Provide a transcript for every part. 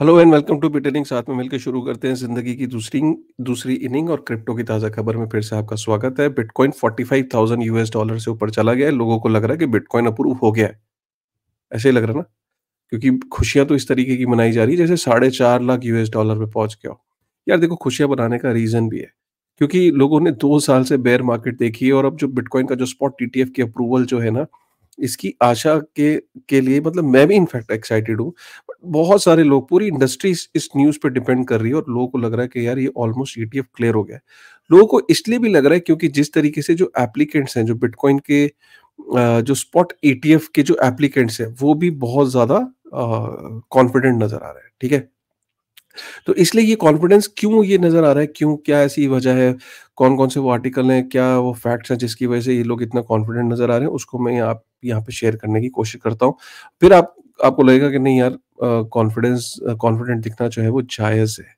hello and welcome to पिटनिंग साथ में मिलकर शुरू करते हैं जिंदगी की दूसरी दूसरी इनिंग और क्रिप्टो की ताज़ा खबर में फिर से आपका स्वागत है बिटकॉइन 45,000 यूएस डॉलर से ऊपर चला गया है लोगों को लग रहा है कि बिटकॉइन अप्रूव हो गया है ऐसे ही लग रहा है ना क्योंकि खुशियां तो इस तरीके की मनाई जा रही है जैसे साढ़े चार लाख यूएस डॉलर में पहुंच गया हो यार देखो खुशियां बनाने का रीज़न भी है क्योंकि लोगों ने दो साल से बेयर मार्केट देखी है और अब जो बिटकॉइन का जो स्पॉट टी e की अप्रूवल जो है ना इसकी आशा के के लिए मतलब मैं भी इनफैक्ट एक्साइटेड हूँ बहुत सारे लोग पूरी इंडस्ट्री इस, न्यूज़ पे डिपेंड कर रही है और लोगों को लग रहा है कि यार ये ऑलमोस्ट ईटीएफ क्लियर हो गया है लोगों को इसलिए भी लग रहा है क्योंकि जिस तरीके से जो एप्लीकेंट्स हैं जो बिटकॉइन e के जो स्पॉट ईटीएफ के जो एप्लीकेंट्स हैं वो भी बहुत ज़्यादा कॉन्फिडेंट नज़र आ रहे हैं ठीक है तो इसलिए ये कॉन्फिडेंस क्यों ये नजर आ रहा है क्यों क्या ऐसी वजह है कौन कौन से वो आर्टिकल हैं क्या वो फैक्ट्स हैं जिसकी वजह से ये लोग इतना कॉन्फिडेंट नजर आ रहे हैं उसको मैं आप यहाँ पे शेयर करने की कोशिश करता हूँ फिर आप आपको लगेगा कि नहीं यार कॉन्फिडेंस कॉन्फिडेंट दिखना जो है वो जायज है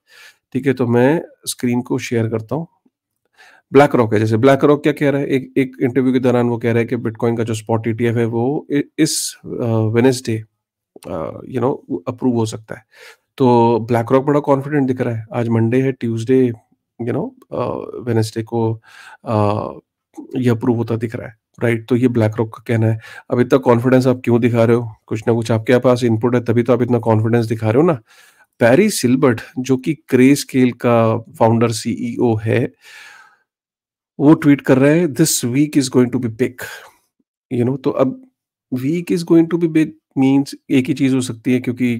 ठीक है तो मैं स्क्रीन को शेयर करता हूँ ब्लैक रॉक है जैसे ब्लैक रॉक क्या कह रहा है एक एक इंटरव्यू के दौरान वो कह रहा है कि बिटकॉइन का जो स्पॉट ईटीएफ e है वो इस वेनेसडे यू नो अप्रूव हो सकता है तो ब्लैक रॉक बड़ा कॉन्फिडेंट दिख रहा है आज मंडे है ट्यूसडे यू नो वेनेसडे को uh, ये अप्रूव होता दिख रहा है राइट तो ये ब्लैक रॉक का कहना है अब इतना कॉन्फिडेंस आप क्यों दिखा रहे हो कुछ ना कुछ आपके पास इनपुट है तभी तो आप इतना कॉन्फिडेंस दिखा रहे हो ना पैरी सिल्बर्ट जो कि क्रे स्केल का फाउंडर सीईओ e है वो ट्वीट कर रहा है this week is going to be big you know तो अब week is going to be big means एक ही चीज हो सकती है क्योंकि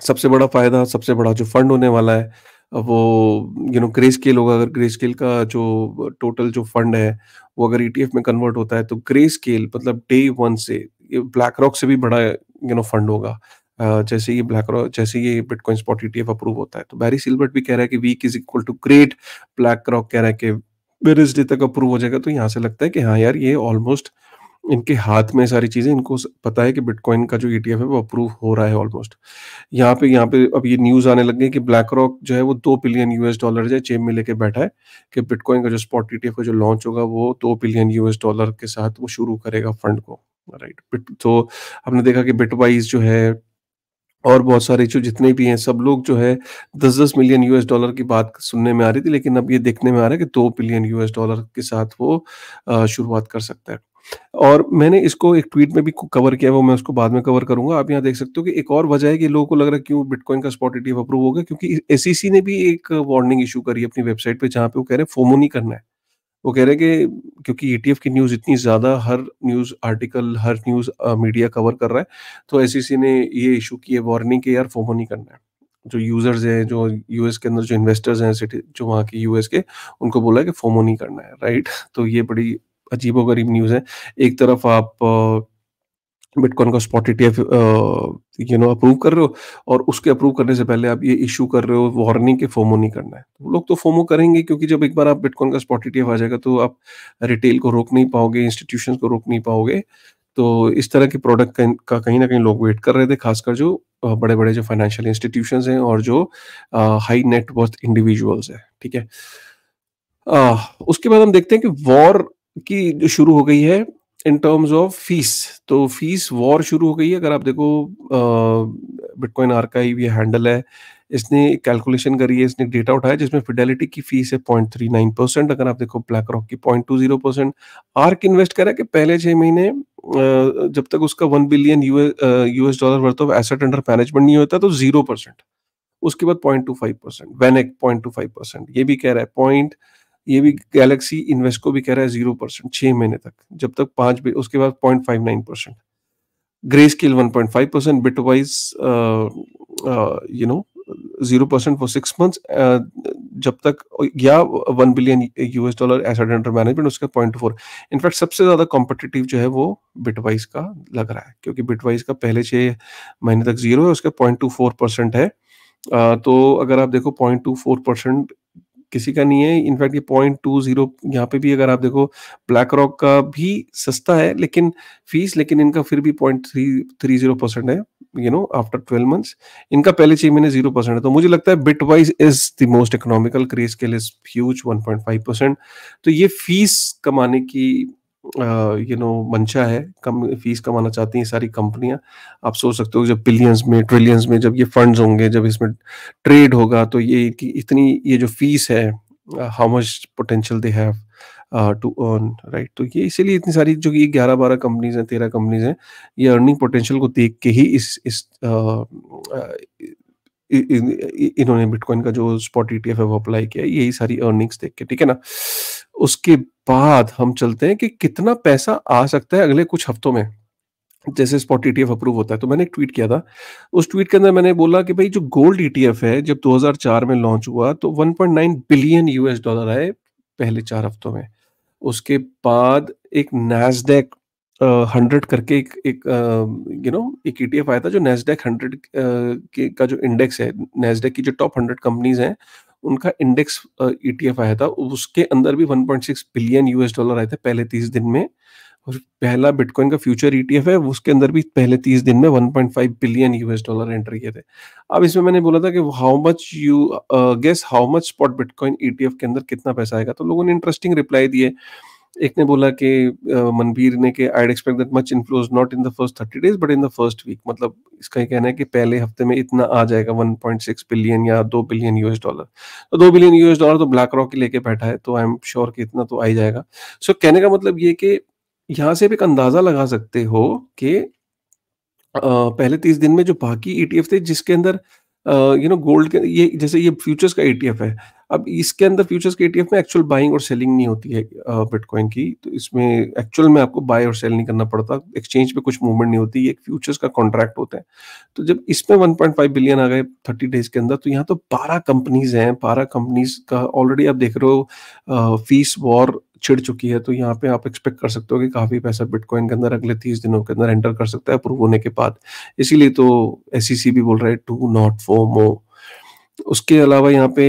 सबसे बड़ा फायदा सबसे बड़ा जो फंड होने वाला है वो यू नो ग्रे स्केल होगा अगर ग्रे स्केल का जो टोटल जो फंड है वो अगर ईटीएफ e में कन्वर्ट होता है तो ग्रे स्केल मतलब डे वन से ये ब्लैक रॉक से भी बड़ा यू नो फंड होगा जैसे ये ब्लैक रॉक जैसे ये बिटकॉइन स्पॉट ईटीएफ अप्रूव होता है तो बैरी सिल्वर्ट भी कह रहा है कि week is equal to great BlackRock कह रहा है कि डे तक अप्रूव हो जाएगा तो यहाँ से लगता है कि हाँ यार ये ऑलमोस्ट इनके हाथ में सारी चीज़ें इनको पता है कि बिटकॉइन का जो ईटीएफ e है वो अप्रूव हो रहा है ऑलमोस्ट यहाँ पे यहाँ पे अब ये न्यूज़ आने लग गई कि ब्लैक रॉक जो है वो दो बिलियन यूएस डॉलर जो है चेम में लेके बैठा है कि बिटकॉइन का जो स्पॉट ईटीएफ का जो लॉन्च होगा वो दो बिलियन यूएस डॉलर के साथ वो शुरू करेगा फंड को राइट तो हमने देखा कि बिटवाइज जो है और बहुत सारे जो जितने भी हैं सब लोग जो है दस दस मिलियन यूएस डॉलर की बात सुनने में आ रही थी लेकिन अब ये देखने में आ रहा है कि दो बिलियन यूएस डॉलर के साथ वो शुरुआत कर सकता है और मैंने इसको एक ट्वीट में भी कवर किया वो मैं उसको बाद में कवर करूंगा आप यहाँ देख सकते हो कि एक और वजह है कि लोगों को लग रहा है क्यों बिटकॉइन का स्पॉट ईटीएफ अप्रूव हो गया क्योंकि एस ने भी एक वार्निंग इशू करी अपनी वेबसाइट पे जहाँ पे वो कह रहे हैं फोमो नहीं करना है वो कह रहे हैं कि क्योंकि ईटीएफ e की न्यूज़ इतनी ज़्यादा हर न्यूज़ आर्टिकल हर न्यूज़ मीडिया कवर कर रहा है तो एस ने ये इशू की है वार्निंग की यार फोमो नहीं करना है जो यूज़र्स हैं जो यूएस के अंदर जो इन्वेस्टर्स हैं सिटी जो वहाँ के यूएस के उनको बोला है कि फोमो नहीं करना है राइट तो ये बड़ी अजीबो गरीब न्यूज है एक तरफ आप बिटकॉइन का spot ETF you know approve कर रहे हो और उसके अप्रूव करने से पहले आप ये इशू कर रहे हो वार्निंग के फोमो नहीं करना है तो लोग तो फोमो करेंगे क्योंकि जब एक बार आप बिटकॉइन का स्पॉट ईटीएफ आ जाएगा तो आप रिटेल को रोक नहीं पाओगे इंस्टीट्यूशन को रोक नहीं पाओगे तो इस तरह के प्रोडक्ट का कहीं ना कहीं लोग वेट कर रहे थे खासकर जो बड़े बड़े जो फाइनेंशियल इंस्टीट्यूशन हैं और जो हाई नेटवर्थ इंडिविजुअल्स हैं ठीक है आ, उसके बाद हम देखते हैं कि वॉर की शुरू हो गई है इन टर्म्स ऑफ फीस तो फीस वॉर शुरू हो गई है अगर आप देखो बिटकॉइन आर्काइव ये हैंडल है इसने कैलकुलेशन करी है इसने डेटा उठाया जिसमें फिडेलिटी की फीस है पॉइंट थ्री नाइन परसेंट अगर आप देखो ब्लैक रॉक की point two zero percent Ark Invest करा कि पहले छह महीने जब तक उसका one billion US dollar worth of asset under management नहीं होता तो जीरो परसेंट उसके बाद point two five percent VanEck point two five percent ये भी कह रहा है पॉइंट ये भी गैलेक्सी इन्वेस्ट को भी कह रहा है जीरो परसेंट छह महीने तक जब तक पांच उसके बाद point five nine percent Grayscale one point five percent Bitwise you know zero percent for six month जब तक या one billion US dollar asset under management उसका पॉइंट फोर इनफैक्ट सबसे ज्यादा कॉम्पिटिटिव जो है वो बिटवाइज का लग रहा है क्योंकि बिटवाइज का पहले छह महीने तक जीरो है उसका पॉइंट टू फोर परसेंट है तो अगर आप देखो पॉइंट टू फोर परसेंट किसी का नहीं है इनफैक्ट ये पॉइंट टू जीरो यहाँ पे भी अगर आप देखो ब्लैक रॉक का भी सस्ता है लेकिन फीस लेकिन इनका फिर भी point three three zero percent है you know after twelve months इनका पहले छह महीने जीरो परसेंट है तो मुझे लगता है Bitwise is the most economical क्रेज के is huge one point five percent तो ये फीस कमाने की यू नो मंशा है कम फीस कमाना चाहती हैं सारी कंपनियां आप सोच सकते हो जब बिलियंस में ट्रिलियंस में जब ये फंड्स होंगे जब इसमें ट्रेड होगा तो ये कि इतनी ये जो फीस है how much potential they have to earn right तो ये इसीलिए इतनी सारी जो कि ग्यारह बारह कंपनीज हैं तेरह कंपनीज हैं ये अर्निंग पोटेंशियल को देख के ही इस इस इन्होंने बिटकॉइन का जो स्पॉट ईटीएफ है वो अप्लाई किया यही सारी अर्निंग्स देख के ठीक है ना उसके बाद हम चलते हैं कि कितना पैसा आ सकता है अगले कुछ हफ्तों में जैसे स्पॉट ईटीएफ अप्रूव होता है तो मैंने एक ट्वीट किया था उस ट्वीट के अंदर मैंने बोला कि भाई जो गोल्ड ईटीएफ e है जब 2004 में लॉन्च हुआ तो 1.9 बिलियन यूएस डॉलर आए पहले चार हफ्तों में उसके बाद एक नैसडेक हंड्रेड करके एक एक यू नो एक ई e आया था जो नैसडेक हंड्रेड का जो इंडेक्स है नैसडेक की जो टॉप हंड्रेड कंपनीज हैं उनका इंडेक्स ईटीएफ e आया था उसके अंदर भी 1.6 बिलियन यूएस डॉलर आए थे पहले तीस दिन में और पहला बिटकॉइन का फ्यूचर ईटीएफ e है उसके अंदर भी पहले तीस दिन में 1.5 बिलियन यूएस डॉलर एंटर किए थे अब इसमें मैंने बोला था कि how much you guess how much spot bitcoin ETF के अंदर कितना पैसा आएगा तो लोगों ने इंटरेस्टिंग रिप्लाई दिए एक ने बोला कि मनबीर ने कि I expect that much inflows not in the first thirty days but in the first week मतलब इसका ये कहना है कि पहले हफ्ते में इतना आ जाएगा 1.6 बिलियन या 2 बिलियन यूएस डॉलर तो 2 बिलियन यूएस डॉलर तो ब्लैक रॉक ही लेके बैठा है तो आई एम श्योर कि इतना तो आ ही जाएगा सो so, कहने का मतलब ये कि यहाँ से भी एक अंदाजा लगा सकते हो कि पहले तीस दिन में जो बाकी ईटीएफ e थे जिसके अंदर यू नो गोल्ड के ये जैसे ये फ्यूचर्स का ईटीएफ e है अब इसके अंदर फ्यूचर्स के एटीएफ e में एक्चुअल बाइंग और सेलिंग नहीं होती है बिटकॉइन की तो इसमें एक्चुअल में आपको बाय और सेल नहीं करना पड़ता एक्सचेंज पे कुछ मूवमेंट नहीं होती ये फ्यूचर्स का कॉन्ट्रैक्ट होता है तो जब इसमें 1.5 बिलियन आ गए 30 डेज के अंदर तो यहाँ तो बारह कंपनीज हैं बारह कंपनीज का ऑलरेडी आप देख रहे हो फीस वॉर छिड़ चुकी है तो यहाँ पे आप एक्सपेक्ट कर सकते हो कि काफी पैसा बिटकॉइन के अंदर अगले तीस दिनों के अंदर एंटर कर सकता है अप्रूव होने के बाद इसीलिए तो एस e भी बोल रहे हैं टू नॉट फोर मो उसके अलावा यहाँ पे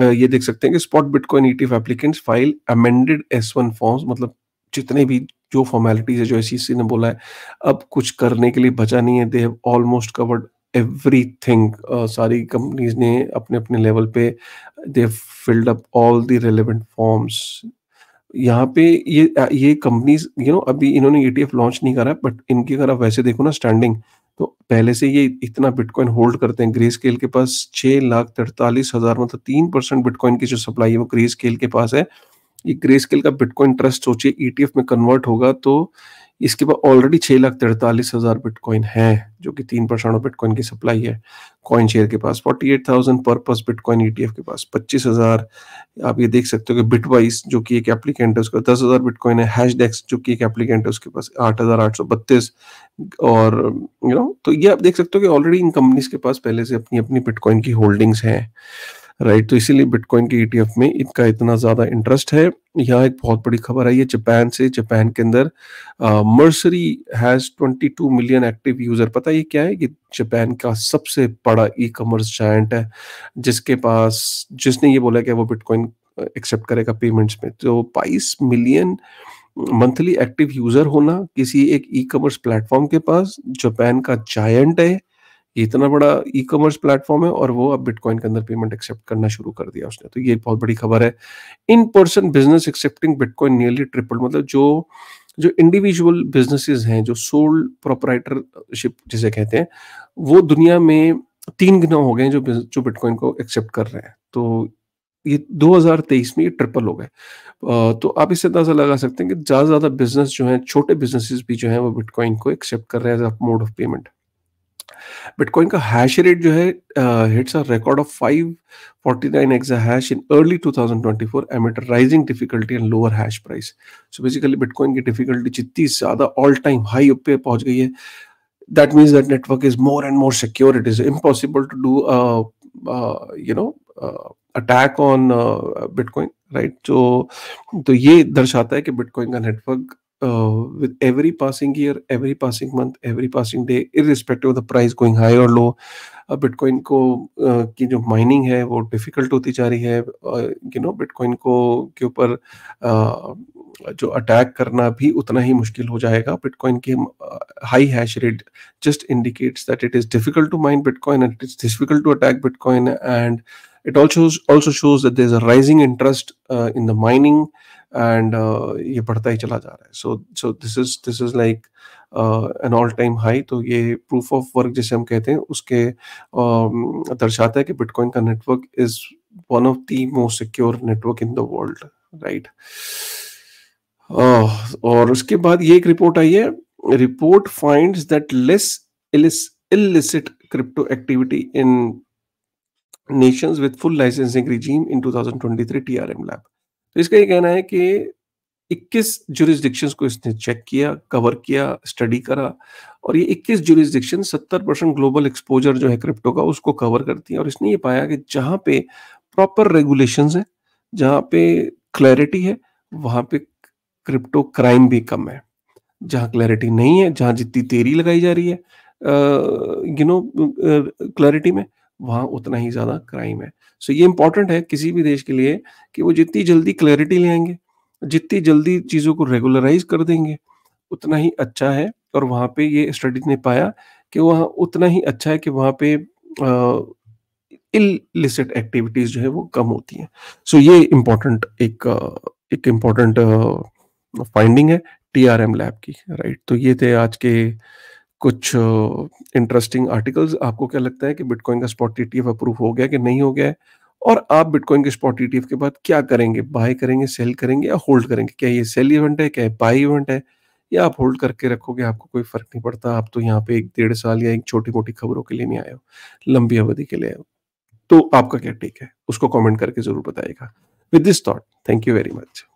ये देख सकते हैं कि spot bitcoin ETF applicants file amended S one forms मतलब जितने भी जो फॉर्मेलिटीज है जो एस e ने बोला है अब कुछ करने के लिए बचा नहीं है they have almost covered everything सारी कंपनीज ने अपने अपने लेवल पे they filled up all the relevant forms यहाँ पे ये ये कंपनीज यू नो अभी इन्होंने ईटीएफ e लॉन्च नहीं करा बट इनकी अगर आप वैसे देखो ना स्टैंडिंग तो पहले से ये इतना बिटकॉइन होल्ड करते हैं ग्रे स्केल के पास छह लाख तिरतालीस हज़ार मतलब तीन परसेंट बिटकॉइन की जो सप्लाई है वो ग्रे स्केल के पास है ये ग्रे स्केल का बिटकॉइन ट्रस्ट सोचिए ईटीएफ e में कन्वर्ट होगा तो इसके बाद ऑलरेडी छह लाख तिरतालीस हज़ार बिटकॉइन है जो कि तीन परसेंट बिटकॉइन की सप्लाई है कॉइन शेयर के पास forty eight thousand Purpose bitcoin ETF के पास पच्चीस हज़ार आप ये देख सकते हो कि बिटवाइस जो कि एक एप्लीकेंट है उसके पास दस हज़ार बिटकॉइन है डेक्स जो कि एक एप्लीकेंट है उसके पास आठ हज़ार आठ सौ बत्तीस और यू you नो know, तो ये आप देख सकते हो कि ऑलरेडी इन कंपनीज के पास पहले से अपनी अपनी बिटकॉइन की होल्डिंग्स हैं राइट तो इसीलिए बिटकॉइन के ईटीएफ e में इनका इतना ज़्यादा इंटरेस्ट है यहाँ एक बहुत बड़ी खबर आई है जापान से जापान के अंदर Mercari has 22 million active user पता ये क्या है कि जापान का सबसे बड़ा ई कॉमर्स जायंट है जिसके पास जिसने ये बोला कि वो बिटकॉइन एक्सेप्ट करेगा पेमेंट्स में तो बाईस मिलियन मंथली एक्टिव यूज़र होना किसी एक ई कॉमर्स प्लेटफॉर्म के पास जापान का जायंट है इतना बड़ा ई कॉमर्स प्लेटफॉर्म है और वो अब बिटकॉइन के अंदर पेमेंट एक्सेप्ट करना शुरू कर दिया उसने तो ये बहुत बड़ी खबर है in person business accepting bitcoin nearly triple मतलब जो जो इंडिविजुअल बिजनेसेस हैं जो सोल प्रोपराइटरशिप जिसे कहते हैं वो दुनिया में तीन गुना हो गए हैं जो जो बिटकॉइन को एक्सेप्ट कर रहे हैं तो ये 2023 में ये ट्रिपल हो गए तो आप इससे अंदाजा लगा सकते हैं कि ज़्यादा ज़्यादा बिजनेस जो है छोटे बिजनेसेस भी जो है वो बिटकॉइन को एक्सेप्ट कर रहे हैं as a mode of payment bitcoin का हैश रेट जो है hits a record of 549 exa hash in early 2024 amid rising difficulty and lower hash price so basically bitcoin की डिफिकल्टी जितनी ज्यादा ऑल टाइम हाई अप पे पहुंच गई है that means that network is more and more secure it is impossible to do you know attack on bitcoin right तो तो ये दर्शाता है कि बिटकॉइन का network uh, with every passing year, every passing month, every passing day, irrespective of the price going high or low, uh, Bitcoin uh, को uh, की जो mining है वो difficult होती जा रही uh, You know, Bitcoin को के ऊपर uh, जो अटैक करना भी उतना ही मुश्किल हो जाएगा बिटकॉइन की high hash rate just indicates that it is difficult to mine bitcoin and it's difficult to attack bitcoin and it also also shows that there's a rising interest in the mining and uh, ये बढ़ता ही चला जा रहा है so so this is this is like an all time high तो ये proof of work जिसे हम कहते हैं उसके uh, दर्शाता है कि बिटकॉइन का network is one of the most secure network in the world right और उसके बाद ये एक रिपोर्ट आई है report finds that less illicit crypto activity in nations with full licensing regime in 2023 TRM lab तो इसका ये कहना है कि 21 जुरिस्डिक्शन को इसने चेक किया कवर किया स्टडी करा और ये 21 जुरिस्डिक्शन 70 परसेंट ग्लोबल एक्सपोजर जो है क्रिप्टो का उसको कवर करती है और इसने ये पाया कि जहाँ पे प्रॉपर रेगुलेशन है जहाँ पे क्लैरिटी है वहाँ पे क्रिप्टो क्राइम भी कम है जहाँ क्लैरिटी नहीं है जहाँ जितनी तेरी लगाई जा रही है यू नो क्लैरिटी में वहाँ उतना ही ज़्यादा क्राइम है सो ये इंपॉर्टेंट है किसी भी देश के लिए कि वो जितनी जल्दी क्लैरिटी ले आएंगे जितनी जल्दी चीज़ों को रेगुलराइज कर देंगे उतना ही अच्छा है और वहाँ पे ये स्टडी ने पाया कि वहाँ उतना ही अच्छा है कि वहाँ पे इलिसिट एक्टिविटीज़ जो है वो कम होती हैं सो so ये इम्पोर्टेंट एक एक इम्पोर्टेंट फाइंडिंग है टी आर एम लैब की राइट तो ये थे आज के कुछ इंटरेस्टिंग आर्टिकल्स आपको क्या लगता है कि बिटकॉइन का स्पॉट टीटीएफ अप्रूव हो गया कि नहीं हो गया है और आप बिटकॉइन के स्पॉट टीटीएफ के बाद क्या करेंगे बाय करेंगे सेल करेंगे या होल्ड करेंगे क्या ये सेल इवेंट है क्या बाय इवेंट है या आप होल्ड करके रखोगे आपको कोई फर्क नहीं पड़ता आप तो यहाँ पे एक डेढ़ साल या एक छोटी मोटी खबरों के लिए नहीं आए हो लंबी अवधि के लिए आए हो तो आपका क्या टेक है उसको कमेंट करके जरूर बताएगा with this thought thank you very much